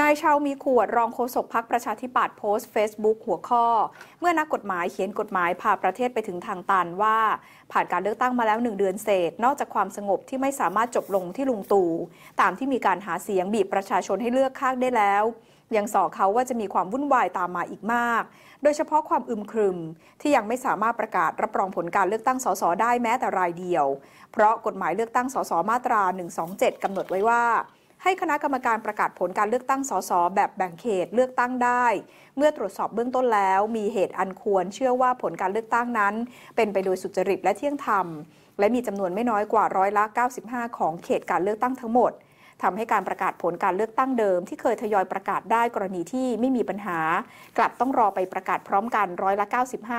นายชาวมีขวด รองโฆษกพักประชาธิปัตย์โพสต์ Facebook หัวข้อ เมื่อนักกฎหมายเขียนกฎหมายพาประเทศไปถึงทางตันว่า ผ่านการเลือกตั้งมาแล้วหนึ่งเดือนเศษ นอกจากความสงบที่ไม่สามารถจบลงที่ลุงตู่ตามที่มีการหาเสียงบีบประชาชนให้เลือกข้างได้แล้ว ยังส่อเขาว่าจะมีความวุ่นวายตามมาอีกมาก โดยเฉพาะความอึมครึมที่ยังไม่สามารถประกาศรับรองผลการเลือกตั้งสสได้แม้แต่รายเดียว เพราะกฎหมายเลือกตั้งสสมาตรา 127กำหนดไว้ว่าให้คณะกรรมการประกาศผลการเลือกตั้งสสแบบแบ่งเขตเลือกตั้งได้ เมื่อตรวจสอบเบื้องต้นแล้ว มีเหตุอันควรเชื่อว่าผลการเลือกตั้งนั้น เป็นไปโดยสุจริตและเที่ยงธรรม และมีจำนวนไม่น้อยกว่าร้อยละ95ของเขต การเลือกตั้งทั้งหมดทำให้การประกาศผลการเลือกตั้งเดิมที่เคยทยอยประกาศได้กรณีที่ไม่มีปัญหา กลับต้องรอไปประกาศพร้อมกันร้อยละ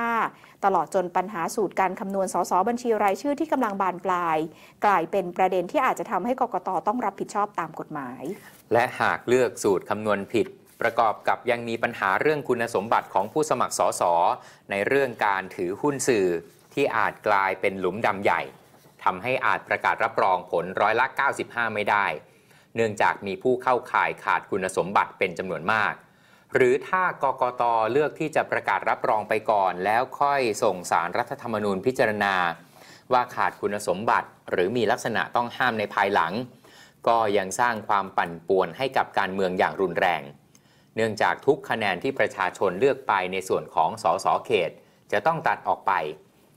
95 ตลอดจนปัญหาสูตรการคำนวณสสบัญชี รายชื่อที่กำลังบานปลาย กลายเป็นประเด็นที่อาจจะทำให้กกต ต้องรับผิดชอบตามกฎหมาย และหากเลือกสูตรคำนวณผิดประกอบกับยังมีปัญหาเรื่องคุณสมบัติของผู้สมัครสสในเรื่องการถือหุ้นสื่อที่อาจกลายเป็นหลุมดำใหญ่ทำให้อาจประกาศรับรองผลร้อยละ 95 ไม่ได้เนื่องจากมีผู้เข้าข่ายขาดคุณสมบัติเป็นจำนวนมาก หรือถ้ากกตเลือกที่จะประกาศรับรองไปก่อน แล้วค่อยส่งสารรัฐธรรมนูญพิจารณา ว่าขาดคุณสมบัติหรือมีลักษณะต้องห้ามในภายหลัง ก็ยังสร้างความปั่นป่วนให้กับการเมืองอย่างรุนแรง เนื่องจากทุกคะแนนที่ประชาชนเลือกไปในส่วนของสสเขต จะต้องตัดออกไป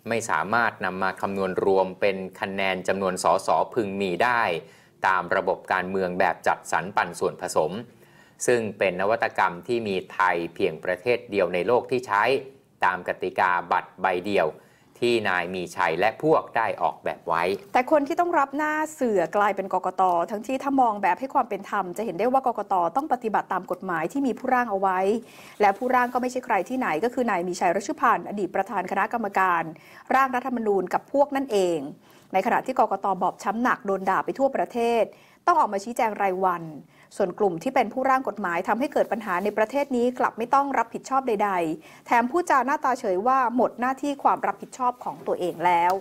ไม่สามารถนำมาคำนวณรวมเป็นคะแนนจำนวนสสพึงมีได้ตามระบบการเมืองแบบจัดสรรปันส่วนผสม ซึ่งเป็นนวัตกรรมที่มีไทยเพียงประเทศเดียวในโลกที่ใช้ ตามกติกาบัตรใบเดียวที่นายมีชัยและพวกได้ออกแบบไว้ แต่คนที่ต้องรับหน้าเสือกลายเป็นกกต ทั้งที่ถ้ามองแบบให้ความเป็นธรรมจะเห็นได้ว่ากกตต้องปฏิบัติตามกฎหมายที่มีผู้ร่างเอาไว้ และผู้ร่างก็ไม่ใช่ใครที่ไหน ก็คือนายมีชัยรัชพันธ์อดีตประธานคณะกรรมการ ร่างรัฐธรรมนูญกับพวกนั่นเอง ในขณะที่กกตบอบช้ำหนักโดนด่าไปทั่วประเทศ ต้องออกมาชี้แจงรายวันส่วนกลุ่มที่เป็นผู้ร่างกฎหมายทำให้เกิดปัญหาในประเทศนี้กลับไม่ต้องรับผิดชอบใดๆ แถมผู้จาหน้าตาเฉยว่าหมดหน้าที่ความรับผิดชอบของตัวเองแล้ว